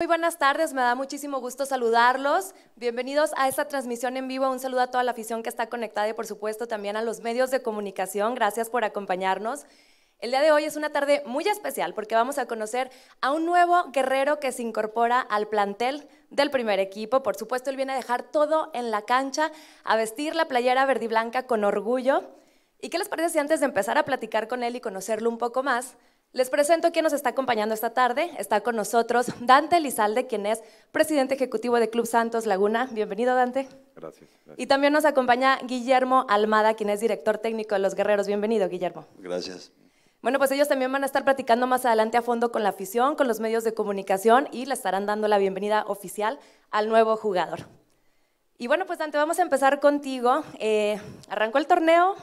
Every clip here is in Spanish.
Muy buenas tardes, me da muchísimo gusto saludarlos. Bienvenidos a esta transmisión en vivo. Un saludo a toda la afición que está conectada y por supuesto también a los medios de comunicación. Gracias por acompañarnos. El día de hoy es una tarde muy especial porque vamos a conocer a un nuevo guerrero que se incorpora al plantel del primer equipo. Por supuesto, él viene a dejar todo en la cancha, a vestir la playera verde y blanca con orgullo. ¿Y qué les parece si antes de empezar a platicar con él y conocerlo un poco más, les presento quién nos está acompañando esta tarde. Está con nosotros Dante Lizalde, quien es presidente ejecutivo de Club Santos Laguna. Bienvenido, Dante. Gracias, Y también nos acompaña Guillermo Almada, quien es director técnico de Los Guerreros. Bienvenido, Guillermo. Gracias. Bueno, pues ellos también van a estar platicando más adelante a fondo con la afición, con los medios de comunicación y le estarán dando la bienvenida oficial al nuevo jugador. Y bueno, pues Dante, vamos a empezar contigo. Eh, arrancó el torneo,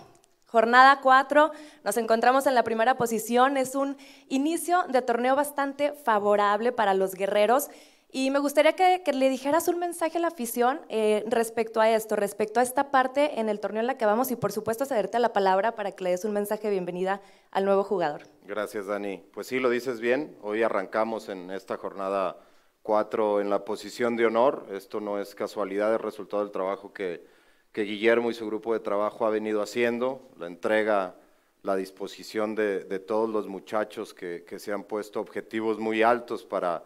Jornada 4, nos encontramos en la primera posición, es un inicio de torneo bastante favorable para los guerreros. Y me gustaría que, le dijeras un mensaje a la afición eh, respecto a esto, respecto a esta parte en el torneo en la que vamos y por supuesto cederte la palabra para que le des un mensaje de bienvenida al nuevo jugador. Gracias Dani. Pues sí, lo dices bien, hoy arrancamos en esta jornada 4 en la posición de honor, esto no es casualidad, es resultado del trabajo que, que Guillermo y su grupo de trabajo ha venido haciendo, la entrega, la disposición de, todos los muchachos que, se han puesto objetivos muy altos para,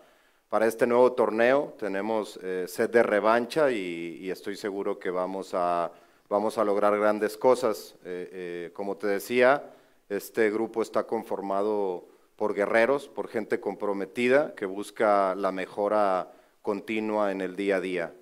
para este nuevo torneo. Tenemos eh, sed de revancha y, estoy seguro que vamos a, vamos a lograr grandes cosas. Eh, eh, como te decía, este grupo está conformado por guerreros, por gente comprometida que busca la mejora continua en el día a día.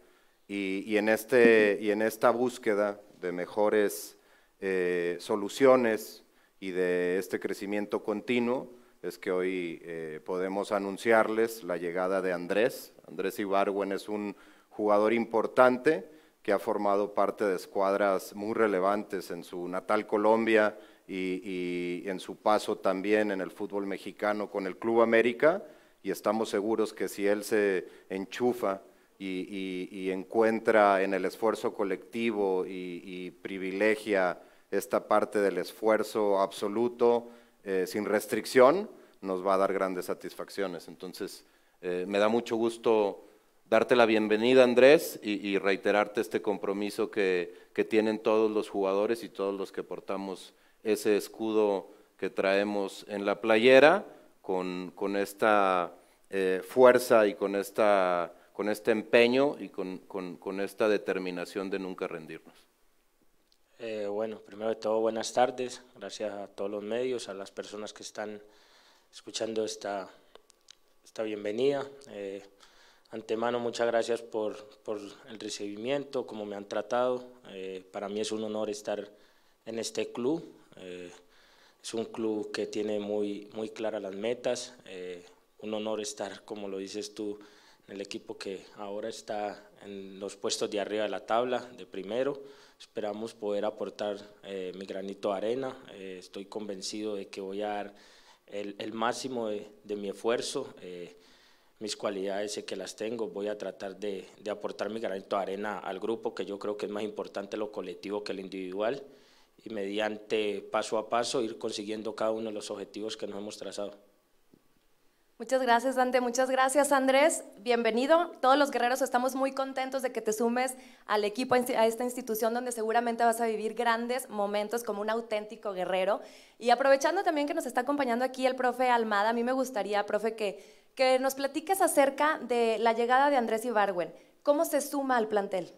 Este, y, en, esta búsqueda de mejores eh, soluciones y de este crecimiento continuo, es que hoy eh, podemos anunciarles la llegada de Andrés. Andrés Ibarwen es un jugador importante que ha formado parte de escuadras muy relevantes en su natal Colombia y en su paso también en el fútbol mexicano con el Club América y estamos seguros que si él se enchufa y, encuentra en el esfuerzo colectivo y, privilegia esta parte del esfuerzo absoluto eh, sin restricción, nos va a dar grandes satisfacciones. Entonces, eh, me da mucho gusto darte la bienvenida, Andrés, y, reiterarte este compromiso que, que, tienen todos los jugadores y todos los que portamos ese escudo que traemos en la playera, con, con esta eh, fuerza y con esta con este empeño y con, con, con esta determinación de nunca rendirnos. Eh, bueno, primero de todo, buenas tardes. Gracias a todos los medios, a las personas que están escuchando esta, esta bienvenida. Eh, antemano, muchas gracias por, por, el recibimiento, como me han tratado. Eh, para mí es un honor estar en este club. es un club que tiene muy, muy claras las metas. un honor estar, como lo dices tú, el equipo que ahora está en los puestos de arriba de la tabla, de primero. Esperamos poder aportar eh, mi granito de arena. Eh, estoy convencido de que voy a dar el, máximo de, mi esfuerzo. Eh, mis cualidades sé que las tengo. Voy a tratar de, de, aportar mi granito de arena al grupo, que yo creo que es más importante lo colectivo que lo individual. Y mediante paso a paso ir consiguiendo cada uno de los objetivos que nos hemos trazado. Muchas gracias, Dante. Muchas gracias, Andrés. Bienvenido. Todos los guerreros estamos muy contentos de que te sumes al equipo, a esta institución donde seguramente vas a vivir grandes momentos como un auténtico guerrero. Y aprovechando también que nos está acompañando aquí el profe Almada, a mí me gustaría, profe, que, que nos platiques acerca de la llegada de Andrés Ibarwen. ¿Cómo se suma al plantel?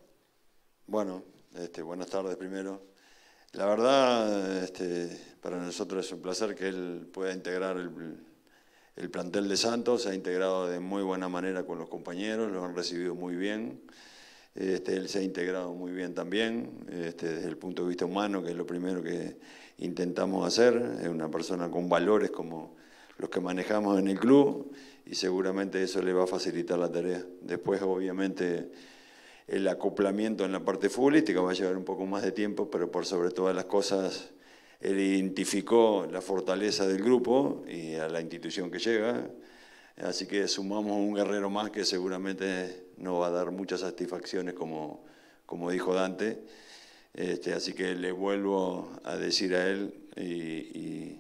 Bueno, este, buenas tardes primero. La verdad, este, para nosotros es un placer que él pueda integrar el el plantel de Santos se ha integrado de muy buena manera con los compañeros, lo han recibido muy bien. Este, él se ha integrado muy bien también, este, desde el punto de vista humano, que es lo primero que intentamos hacer. Es una persona con valores como los que manejamos en el club y seguramente eso le va a facilitar la tarea. Después, obviamente, el acoplamiento en la parte futbolística va a llevar un poco más de tiempo, pero por sobre todas las cosas él identificó la fortaleza del grupo y a la institución que llega, así que sumamos un guerrero más que seguramente no va a dar muchas satisfacciones, como, como dijo Dante. Este, así que le vuelvo a decir a él y,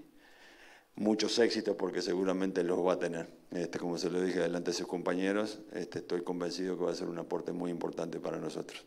muchos éxitos porque seguramente los va a tener. Este, como se lo dije adelante a sus compañeros, este, estoy convencido que va a ser un aporte muy importante para nosotros.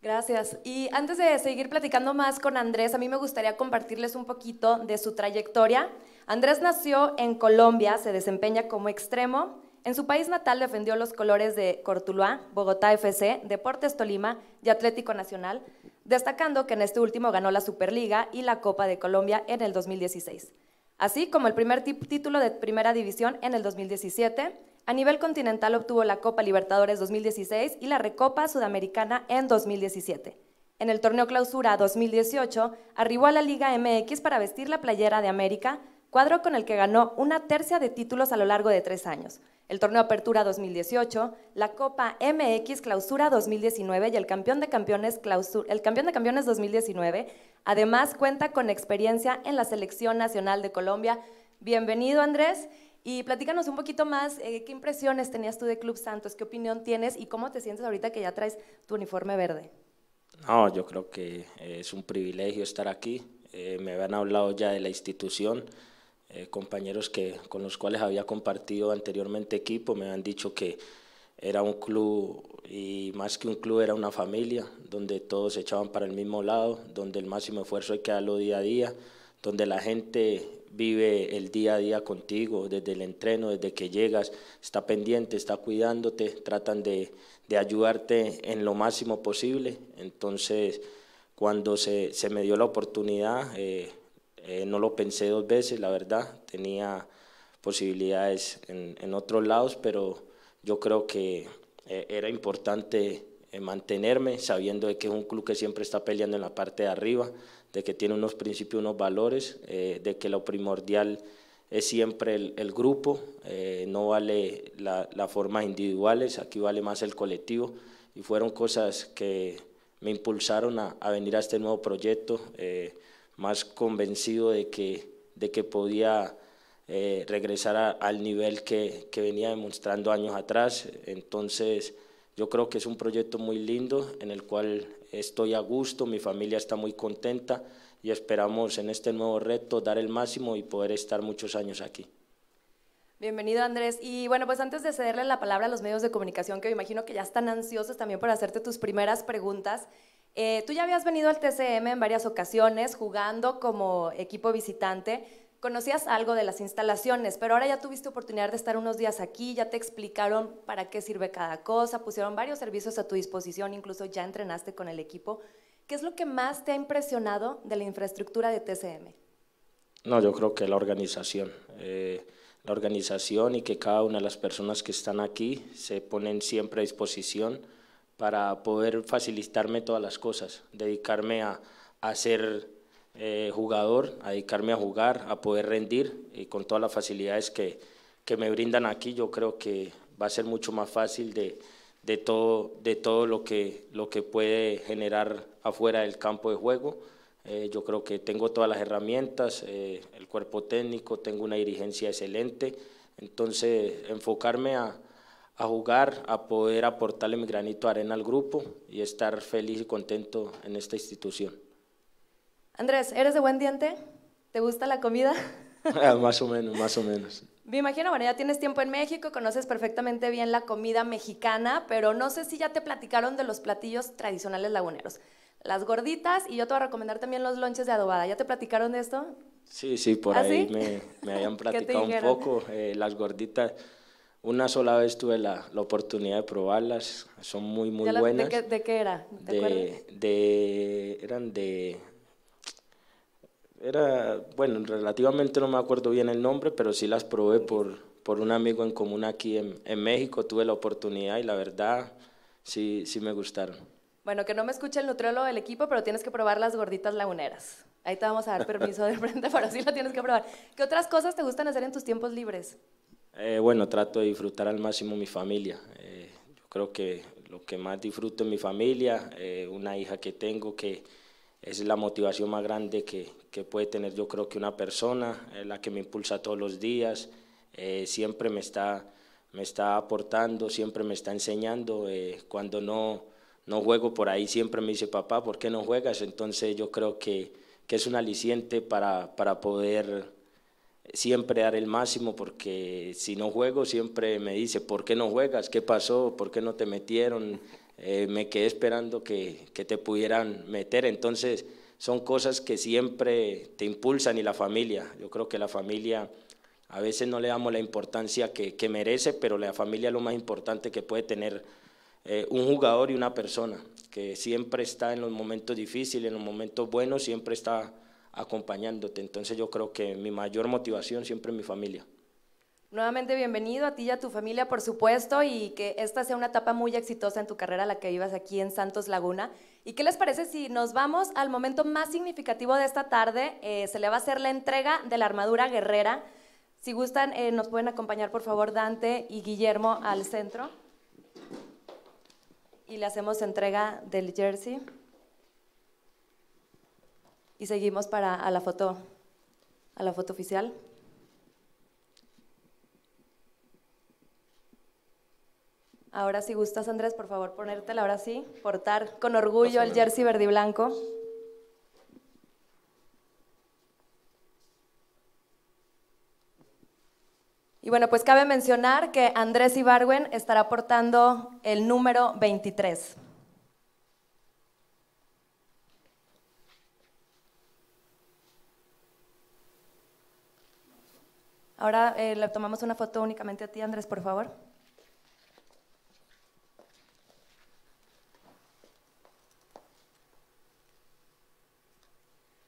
Gracias. Y antes de seguir platicando más con Andrés, a mí me gustaría compartirles un poquito de su trayectoria. Andrés nació en Colombia, se desempeña como extremo. En su país natal defendió los colores de Cortuluá, Bogotá FC, Deportes Tolima y Atlético Nacional, destacando que en este último ganó la Superliga y la Copa de Colombia en el 2016, así como el primer título de Primera División en el 2017 a nivel continental obtuvo la Copa Libertadores 2016 y la Recopa Sudamericana en 2017. En el torneo clausura 2018 arribó a la Liga MX para vestir la playera de América, cuadro con el que ganó una tercia de títulos a lo largo de tres años, el torneo Apertura 2018, la Copa MX Clausura 2019 y el campeón de campeones, clausura, el campeón de campeones 2019. Además cuenta con experiencia en la Selección Nacional de Colombia. Bienvenido Andrés. Y platícanos un poquito más, eh, ¿qué impresiones tenías tú de Club Santos? ¿Qué opinión tienes y cómo te sientes ahorita que ya traes tu uniforme verde? No, yo creo que eh, es un privilegio estar aquí. Eh, me habían hablado ya de la institución, compañeros que, con los cuales había compartido anteriormente equipo, me han dicho que era un club y más que un club era una familia, donde todos se echaban para el mismo lado, donde el máximo esfuerzo hay que darlo día a día, donde la gente vive el día a día contigo, desde el entreno, desde que llegas, está pendiente, está cuidándote, tratan de, ayudarte en lo máximo posible. Entonces, cuando se, me dio la oportunidad, eh, eh, no lo pensé dos veces, la verdad, tenía posibilidades en, en otros lados, pero yo creo que eh, era importante mantenerme, sabiendo que es un club que siempre está peleando en la parte de arriba de que tiene unos principios, unos valores, eh, de que lo primordial es siempre el, grupo, eh, no vale la forma individuales, aquí vale más el colectivo y fueron cosas que me impulsaron a, venir a este nuevo proyecto, eh, más convencido de que, de que podía regresar al nivel que, que, venía demostrando años atrás. Entonces, yo creo que es un proyecto muy lindo en el cual estoy a gusto, mi familia está muy contenta y esperamos en este nuevo reto dar el máximo y poder estar muchos años aquí. Bienvenido Andrés. Y bueno, pues antes de cederle la palabra a los medios de comunicación, que me imagino que ya están ansiosos también por hacerte tus primeras preguntas, eh, tú ya habías venido al TCM en varias ocasiones jugando como equipo visitante, conocías algo de las instalaciones, pero ahora ya tuviste oportunidad de estar unos días aquí, ya te explicaron para qué sirve cada cosa, pusieron varios servicios a tu disposición, incluso ya entrenaste con el equipo. ¿Qué es lo que más te ha impresionado de la infraestructura de TCM? No, yo creo que la organización. Eh, la organización y que cada una de las personas que están aquí se ponen siempre a disposición para poder facilitarme todas las cosas, dedicarme a, ser eh, jugador, a dedicarme a jugar, a poder rendir y con todas las facilidades que, me brindan aquí, yo creo que va a ser mucho más fácil de, todo, de todo lo, que, lo que puede generar afuera del campo de juego. Eh, yo creo que tengo todas las herramientas, eh, el cuerpo técnico, tengo una dirigencia excelente. Entonces, enfocarme a, a jugar, a poder aportarle mi granito de arena al grupo y estar feliz y contento en esta institución. Andrés, ¿eres de buen diente? ¿Te gusta la comida? Ah, más o menos, más o menos. Me imagino, bueno, ya tienes tiempo en México, conoces perfectamente bien la comida mexicana, pero no sé si ya te platicaron de los platillos tradicionales laguneros las gorditas y yo te voy a recomendar también los lonches de adobada. ¿Ya te platicaron de esto? Sí, sí, por ¿Ah, ahí Me, me, habían platicado un poco. Eh, las gorditas, una sola vez tuve la, oportunidad de probarlas, son muy, muy buenas. De, qué era? de, de, eran de... Era, bueno, relativamente no me acuerdo bien el nombre, pero sí las probé por, por un amigo en común aquí en, en México, tuve la oportunidad y la verdad sí, sí me gustaron. Bueno, que no me escuche el nutriólogo del equipo, pero tienes que probar las gorditas laguneras. Ahí te vamos a dar permiso de frente, pero sí lo tienes que probar. ¿Qué otras cosas te gustan hacer en tus tiempos libres? Eh, bueno, trato de disfrutar al máximo mi familia. Eh, yo creo que lo que más disfruto es mi familia, eh, una hija que tengo que es la motivación más grande que, puede tener yo creo que una persona, la que me impulsa todos los días, siempre me está, me está aportando, siempre me está enseñando, cuando no no juego por ahí, siempre me dice, papá, ¿por qué no juegas? Entonces yo creo que, es un aliciente para, para, poder siempre dar el máximo, porque si no juego siempre me dice, ¿por qué no juegas? ¿Qué pasó? ¿Por qué no te metieron? Eh, me quedé esperando que, te pudieran meter. Entonces son cosas que siempre te impulsan y la familia. Yo creo que la familia... A veces no le damos la importancia que, que merece, pero la familia es lo más importante que puede tener eh, un jugador y una persona que siempre está en los momentos difíciles, en los momentos buenos, siempre está acompañándote. Entonces yo creo que mi mayor motivación siempre es mi familia. Nuevamente bienvenido a ti y a tu familia, por supuesto, y que esta sea una etapa muy exitosa en tu carrera, la que vivas aquí en Santos Laguna. ¿Y qué les parece si nos vamos al momento más significativo de esta tarde? Eh, se le va a hacer la entrega de la armadura guerrera. Si gustan, eh, nos pueden acompañar, por favor, Dante y Guillermo al centro y le hacemos entrega del jersey y seguimos para a la foto a la foto oficial. Ahora si gustas Andrés, por favor, ponértela ahora sí, portar con orgullo el jersey verde y blanco. Y bueno, pues cabe mencionar que Andrés Ibarwen estará portando el número 23. Ahora eh, le tomamos una foto únicamente a ti, Andrés, por favor.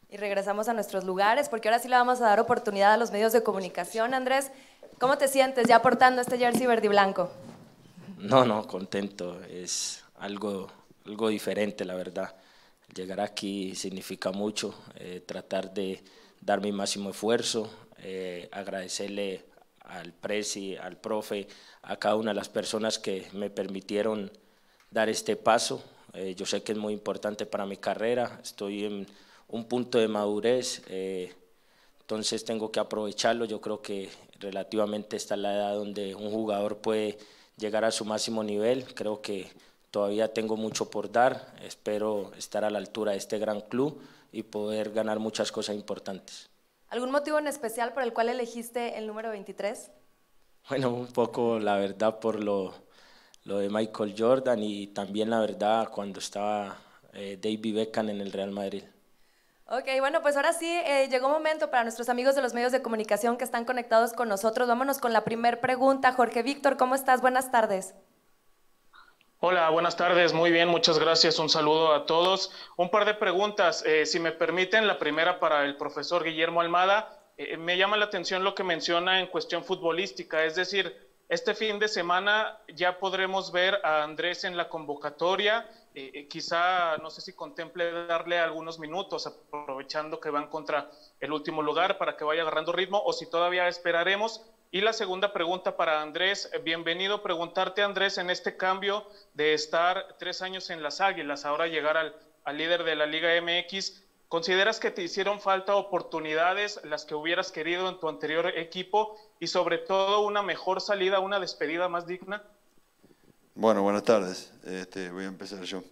Y regresamos a nuestros lugares, porque ahora sí le vamos a dar oportunidad a los medios de comunicación, Andrés. ¿Cómo te sientes ya portando este jersey verde y blanco? No, no, contento. Es algo, algo diferente, la verdad. Llegar aquí significa mucho. Eh, tratar de dar mi máximo esfuerzo. Eh, agradecerle al presi, al profe, a cada una de las personas que me permitieron dar este paso. Eh, yo sé que es muy importante para mi carrera, estoy en un punto de madurez, entonces tengo que aprovecharlo. Yo creo que relativamente está la edad donde un jugador puede llegar a su máximo nivel. Creo que todavía tengo mucho por dar, espero estar a la altura de este gran club y poder ganar muchas cosas importantes. ¿Algún motivo en especial por el cual elegiste el número 23? Bueno, un poco la verdad por lo, de Michael Jordan y también la verdad cuando estaba eh, David Beckham en el Real Madrid. Ok, bueno, pues ahora sí, eh, llegó el momento para nuestros amigos de los medios de comunicación que están conectados con nosotros. Vámonos con la primer pregunta. Jorge Víctor, ¿cómo estás? Buenas tardes. Hola, buenas tardes. Muy bien, muchas gracias. Un saludo a todos. Un par de preguntas, eh, si me permiten. La primera para el profesor Guillermo Almada. Eh, me llama la atención lo que menciona en cuestión futbolística, es decir, este fin de semana ya podremos ver a Andrés en la convocatoria. Eh, eh, quizá, no sé si contemple darle algunos minutos, aprovechando que van contra el último lugar para que vaya agarrando ritmo, o si todavía esperaremos. Y la segunda pregunta para Andrés. Eh, bienvenido. Preguntarte, Andrés, en este cambio de estar tres años en las Águilas, ahora llegar al, al líder de la Liga MX, ¿Consideras que te hicieron falta oportunidades las que hubieras querido en tu anterior equipo y sobre todo una mejor salida, una despedida más digna? Bueno, buenas tardes. Este, voy a empezar yo.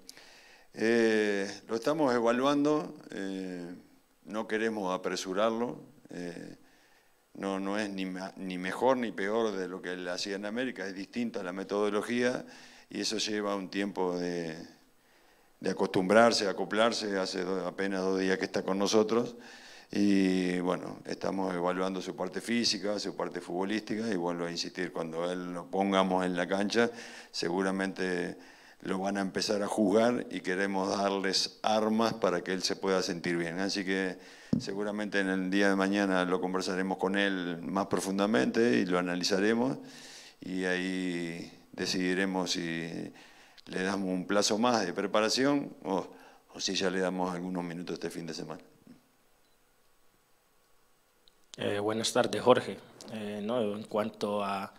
Eh, lo estamos evaluando, eh, no queremos apresurarlo, eh, no, no es ni, ni mejor ni peor de lo que él hacía en América, es distinta la metodología y eso lleva un tiempo de, de acostumbrarse, acoplarse, hace apenas dos días que está con nosotros. Y bueno, estamos evaluando su parte física, su parte futbolística y vuelvo a insistir, cuando él lo pongamos en la cancha, seguramente lo van a empezar a jugar y queremos darles armas para que él se pueda sentir bien. Así que seguramente en el día de mañana lo conversaremos con él más profundamente y lo analizaremos y ahí decidiremos si le damos un plazo más de preparación o, si ya le damos algunos minutos este fin de semana. Eh, buenas tardes, Jorge. Eh, en cuanto a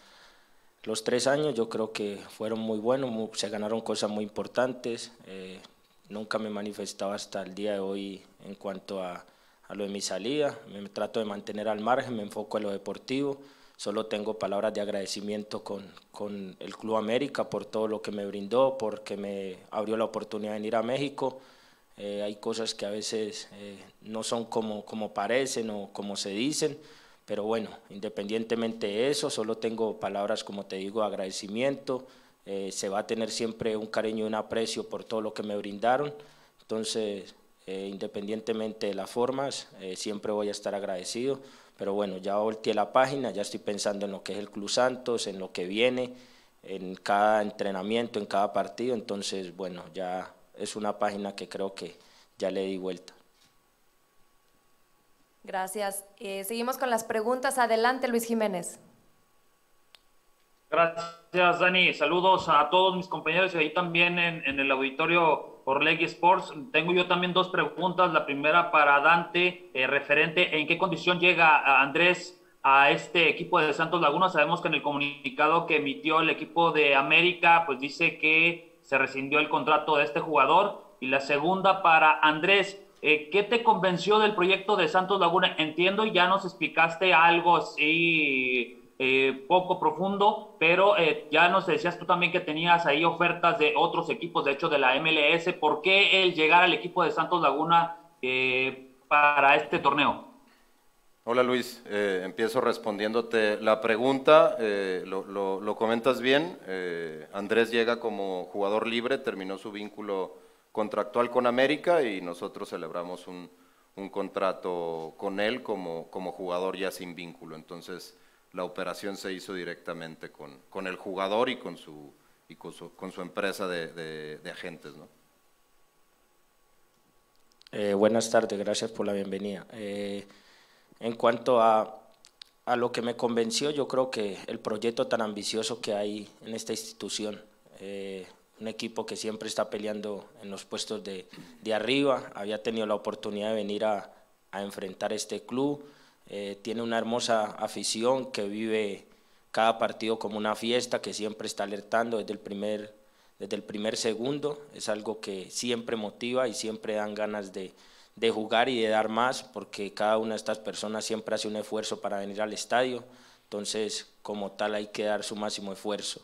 los tres años, yo creo que fueron muy buenos, se ganaron cosas muy importantes. Eh, nunca me manifestaba hasta el día de hoy en cuanto a, a lo de mi salida. Me trato de mantener al margen, me enfoco en lo deportivo. Solo tengo palabras de agradecimiento con, el Club América por todo lo que me brindó, porque me abrió la oportunidad de venir a México. Eh, hay cosas que a veces eh, no son como, parecen o como se dicen, pero bueno, independientemente de eso, solo tengo palabras, como te digo, de agradecimiento. Eh, se va a tener siempre un cariño y un aprecio por todo lo que me brindaron. Entonces, independientemente de las formas, siempre voy a estar agradecido. Pero bueno, ya volteé la página, ya estoy pensando en lo que es el Club Santos, en lo que viene, en cada entrenamiento, en cada partido. Entonces, bueno, ya es una página que creo que ya le di vuelta. Gracias. Eh, seguimos con las preguntas. Adelante, Luis Jiménez. Gracias, Dani. Saludos a todos mis compañeros y ahí también en el auditorio por Leg Sports. Tengo yo también dos preguntas. La primera para Dante, eh, referente en qué condición llega Andrés a este equipo de Santos Laguna. Sabemos que en el comunicado que emitió el equipo de América, pues dice que se rescindió el contrato de este jugador. Y la segunda para Andrés, eh, ¿qué te convenció del proyecto de Santos Laguna? Entiendo, y ya nos explicaste algo así eh, poco profundo, pero eh, ya nos decías tú también que tenías ahí ofertas de otros equipos, de hecho de la MLS. ¿Por qué el llegar al equipo de Santos Laguna eh, para este torneo? Hola Luis, empiezo respondiéndote la pregunta, lo, comentas bien, Andrés llega como jugador libre, terminó su vínculo contractual con América y nosotros celebramos un, contrato con él como, como jugador ya sin vínculo, entonces la operación se hizo directamente con, el jugador y con su, con su, empresa de, agentes. ¿no? Eh, buenas tardes, gracias por la bienvenida. Eh, en cuanto a, lo que me convenció, yo creo que el proyecto tan ambicioso que hay en esta institución, eh, un equipo que siempre está peleando en los puestos de, arriba, había tenido la oportunidad de venir a, a enfrentar este club, eh, tiene una hermosa afición que vive cada partido como una fiesta, que siempre está alertando desde el primer, desde el primer segundo. Es algo que siempre motiva y siempre dan ganas de, jugar y de dar más, porque cada una de estas personas siempre hace un esfuerzo para venir al estadio. Entonces, como tal, hay que dar su máximo esfuerzo.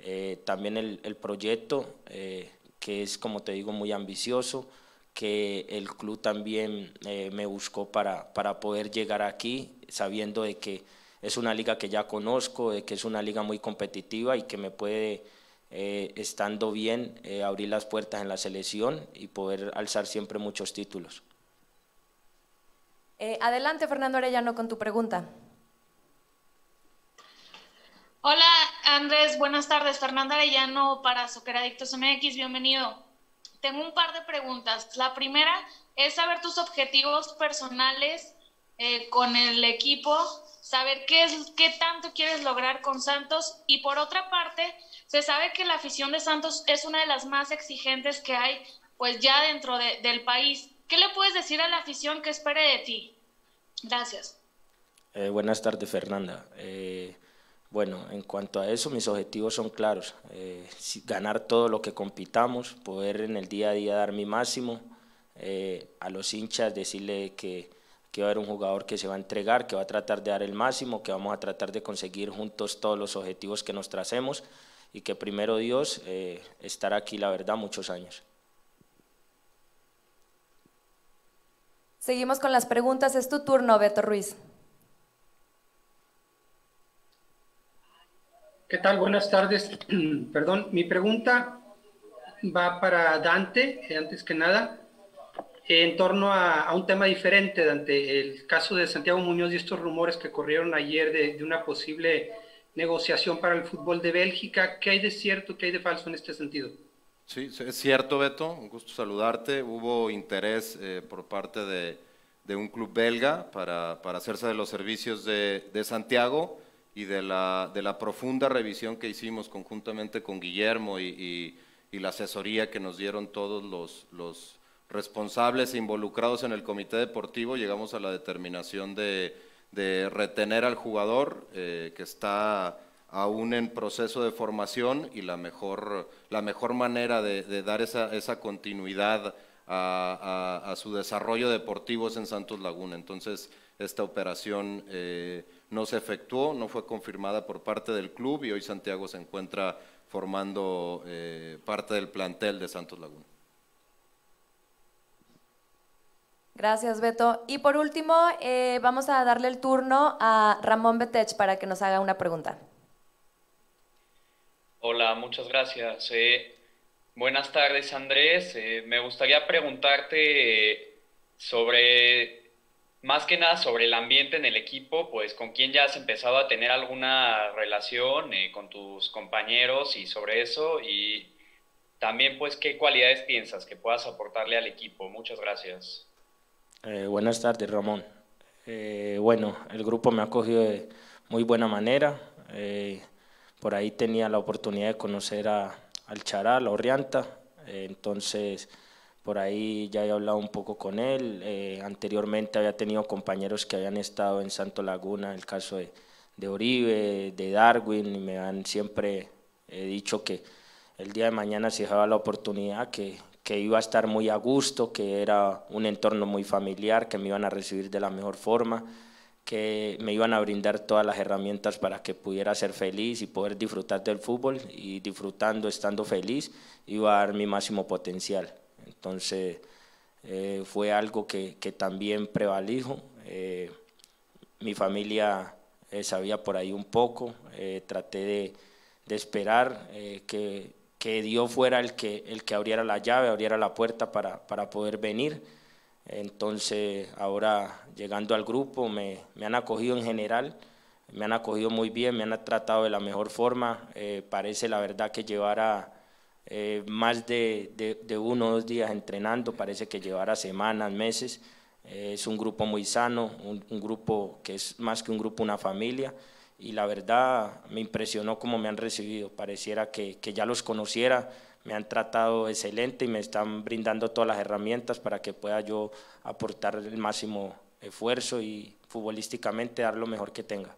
Eh, también el, proyecto, eh, que es, como te digo, muy ambicioso que el club también eh, me buscó para, para poder llegar aquí, sabiendo de que es una liga que ya conozco, de que es una liga muy competitiva y que me puede, eh, estando bien, eh, abrir las puertas en la selección y poder alzar siempre muchos títulos. adelante, Fernando Arellano, con tu pregunta. Hola, Andrés. Buenas tardes. Fernando Arellano para Soccer Adictos MX. Bienvenido tengo un par de preguntas. La primera es saber tus objetivos personales eh, con el equipo, saber qué, es, qué tanto quieres lograr con Santos. Y por otra parte, se sabe que la afición de Santos es una de las más exigentes que hay, pues ya dentro del país. ¿Qué le puedes decir a la afición que espere de ti? Gracias. Eh, buenas tardes, Fernanda. Eh, bueno, en cuanto a eso, mis objetivos son claros. Eh, ganar todo lo que compitamos, poder en el día a día dar mi máximo. Eh, a los hinchas decirle que, que va a haber un jugador que se va a entregar, que va a tratar de dar el máximo, que vamos a tratar de conseguir juntos todos los objetivos que nos tracemos y que primero Dios eh, estará aquí, la verdad, muchos años. Seguimos con las preguntas. Es tu turno, Beto Ruiz. ¿Qué tal? Buenas tardes. Perdón, mi pregunta va para Dante, eh, antes que nada, en torno a, un tema diferente, Dante, el caso de Santiago Muñoz y estos rumores que corrieron ayer de, una posible negociación para el fútbol de Bélgica. ¿Qué hay de cierto, qué hay de falso en este sentido? Sí, es cierto, Beto, un gusto saludarte. Hubo interés eh, por parte de, un club belga para, hacerse de los servicios de Santiago y de la, de la profunda revisión que hicimos conjuntamente con Guillermo y, y, la asesoría que nos dieron todos los, los responsables involucrados en el comité deportivo, llegamos a la determinación de, de retener al jugador eh, que está aún en proceso de formación y la mejor, la mejor manera de, de dar esa, esa continuidad a, a, su desarrollo deportivo es en Santos Laguna. Entonces, esta operación eh, no se efectuó, no fue confirmada por parte del club y hoy Santiago se encuentra formando eh, parte del plantel de Santos Laguna. Gracias, Beto. Y por último, eh, vamos a darle el turno a Ramón Betech para que nos haga una pregunta. Hola, muchas gracias. Eh. buenas tardes, Andrés. me gustaría preguntarte sobre más que nada sobre el ambiente en el equipo, pues con quién ya has empezado a tener alguna relación eh, con tus compañeros y sobre eso y también pues qué cualidades piensas que puedas aportarle al equipo. Muchas gracias. Eh, buenas tardes, Ramón. Eh, bueno, el grupo me ha acogido de muy buena manera. por ahí tenía la oportunidad de conocer a, al Charal, a Orianta. entonces por ahí ya he hablado un poco con él. Eh, anteriormente había tenido compañeros que habían estado en Santo Laguna, el caso de, de Oribe, de Darwin, y me han siempre eh, dicho que el día de mañana se dejaba la oportunidad, que, que iba a estar muy a gusto, que era un entorno muy familiar, que me iban a recibir de la mejor forma, que me iban a brindar todas las herramientas para que pudiera ser feliz y poder disfrutar del fútbol y disfrutando, estando feliz, iba a dar mi máximo potencial. Entonces, eh, fue algo que, que también prevalijo. Eh, mi familia eh, sabía por ahí un poco, traté de, de esperar que, que, Dios fuera el que, el que abriera la llave, abriera la puerta para, para poder venir. Entonces, ahora llegando al grupo, me, me, han acogido en general, me han acogido muy bien, me han tratado de la mejor forma. parece la verdad que llevara a eh, más de, de, uno o dos días entrenando, parece que llevara semanas, meses. Eh, es un grupo muy sano, un, grupo que es más que un grupo, una familia. Y la verdad me impresionó cómo me han recibido, pareciera que, que ya los conociera, me han tratado excelente y me están brindando todas las herramientas para que pueda yo aportar el máximo esfuerzo y futbolísticamente dar lo mejor que tenga.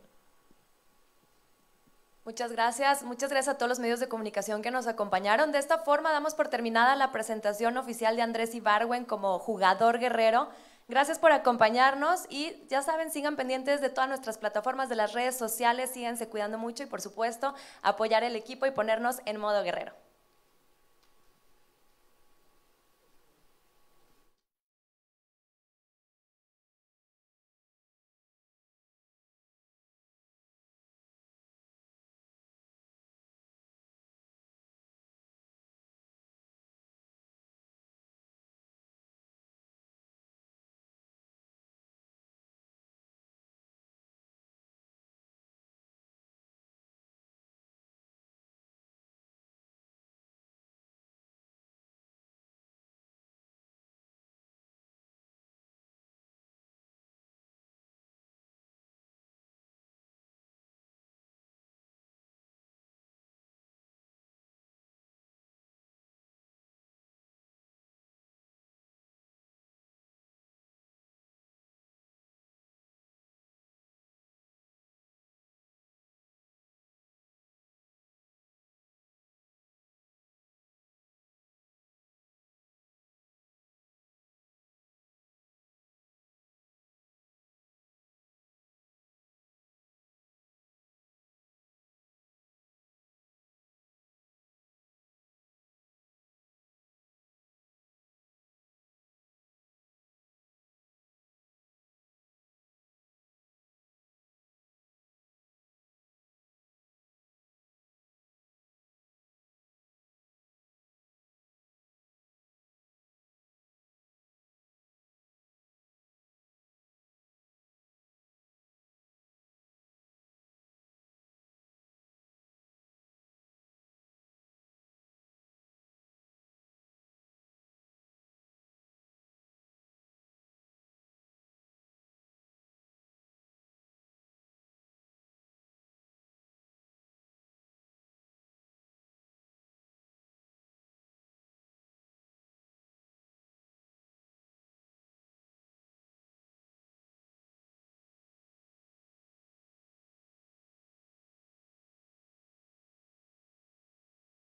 Muchas gracias, muchas gracias a todos los medios de comunicación que nos acompañaron. De esta forma damos por terminada la presentación oficial de Andrés Ibarwen como jugador guerrero. Gracias por acompañarnos y ya saben, sigan pendientes de todas nuestras plataformas de las redes sociales, síganse cuidando mucho y por supuesto apoyar el equipo y ponernos en modo guerrero.